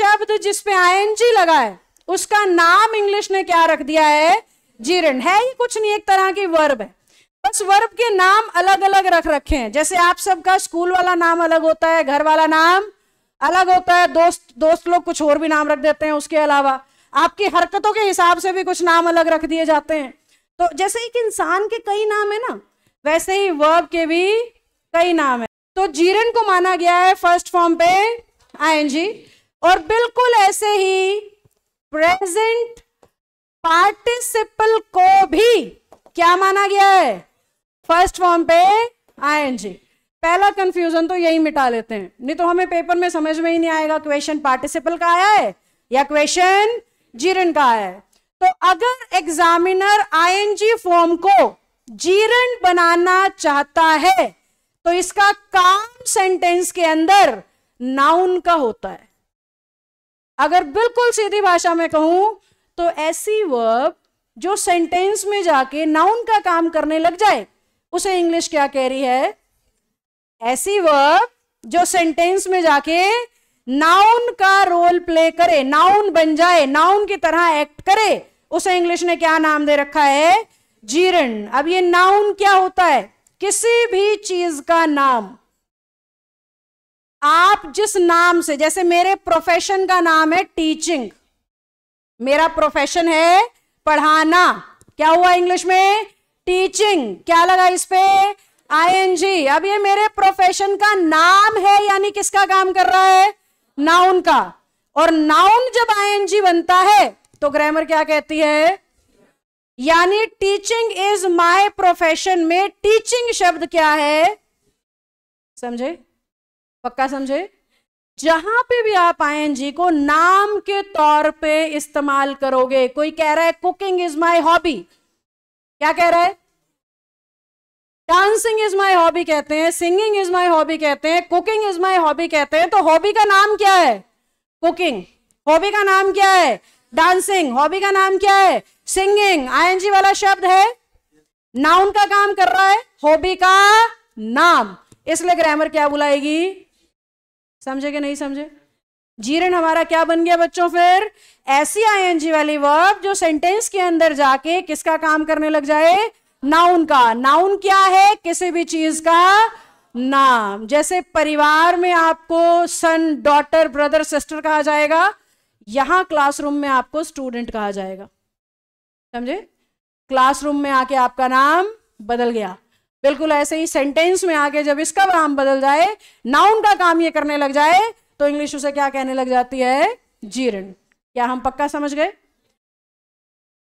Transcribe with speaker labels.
Speaker 1: शब्द जिसपे आईएनजी लगा है उसका नाम इंग्लिश ने क्या रख दिया है जीर्ण है ही कुछ नहीं एक तरह की वर्ब है बस वर्ब के नाम अलग अलग रख रखे हैं जैसे आप सबका स्कूल वाला नाम अलग होता है घर वाला नाम अलग होता है दोस्त दोस्त लोग कुछ और भी नाम रख देते हैं उसके अलावा आपकी हरकतों के हिसाब से भी कुछ नाम अलग रख दिए जाते हैं तो जैसे एक इंसान के कई नाम है ना वैसे ही वर्ब के भी कई नाम है तो जीरन को माना गया है फर्स्ट फॉर्म पे आईएनजी और बिल्कुल ऐसे ही प्रेजेंट पार्टिसिपल को भी क्या माना गया है फर्स्ट फॉर्म पे जी पहला कंफ्यूजन तो यही मिटा लेते हैं नहीं तो हमें पेपर में समझ में ही नहीं आएगा क्वेश्चन पार्टिसिपल का आया है या क्वेश्चन जीरन का आया है तो अगर एग्जामिनर आईएनजी फॉर्म को जीरन बनाना चाहता है तो इसका काम सेंटेंस के अंदर नाउन का होता है अगर बिल्कुल सीधी भाषा में कहूं तो ऐसी वर्ब जो सेंटेंस में जाके नाउन का काम करने लग जाए उसे इंग्लिश क्या कह रही है ऐसी वर्ब जो सेंटेंस में जाके नाउन का रोल प्ले करे नाउन बन जाए नाउन की तरह एक्ट करे उसे इंग्लिश ने क्या नाम दे रखा है जीरण अब ये नाउन क्या होता है किसी भी चीज का नाम आप जिस नाम से जैसे मेरे प्रोफेशन का नाम है टीचिंग मेरा प्रोफेशन है पढ़ाना क्या हुआ इंग्लिश में टीचिंग क्या लगा इस पे जी अब ये मेरे प्रोफेशन का नाम है यानी किसका काम कर रहा है नाउन का और नाउन जब जी बनता है तो ग्रामर क्या कहती है यानी टीचिंग इज माय प्रोफेशन में टीचिंग शब्द क्या है समझे पक्का समझे जहां पे भी आप आईएनजी को नाम के तौर पे इस्तेमाल करोगे कोई कह रहा है कुकिंग इज माय हॉबी क्या कह रहा है डांसिंग इज माय हॉबी कहते हैं सिंगिंग इज माय हॉबी कहते हैं कुकिंग इज माय हॉबी कहते हैं तो हॉबी का नाम क्या है कुकिंग हॉबी का नाम क्या है डांसिंग हॉबी का नाम क्या है सिंगिंग आईएनजी वाला शब्द है नाउन का काम कर रहा है हॉबी का नाम इसलिए ग्रामर क्या बुलाएगी समझे कि नहीं समझे जीरण हमारा क्या बन गया बच्चों फिर ऐसी आईएनजी वाली वर्ब जो सेंटेंस के अंदर जाके किसका काम करने लग जाए नाउन का नाउन क्या है किसी भी चीज का नाम जैसे परिवार में आपको सन डॉटर ब्रदर सिस्टर कहा जाएगा यहां क्लासरूम में आपको स्टूडेंट कहा जाएगा समझे क्लासरूम में आके आपका नाम बदल गया बिल्कुल ऐसे ही सेंटेंस में आके जब इसका नाम बदल जाए नाउन का काम ये करने लग जाए तो इंग्लिश उसे क्या कहने लग जाती है जीर्ण क्या हम पक्का समझ गए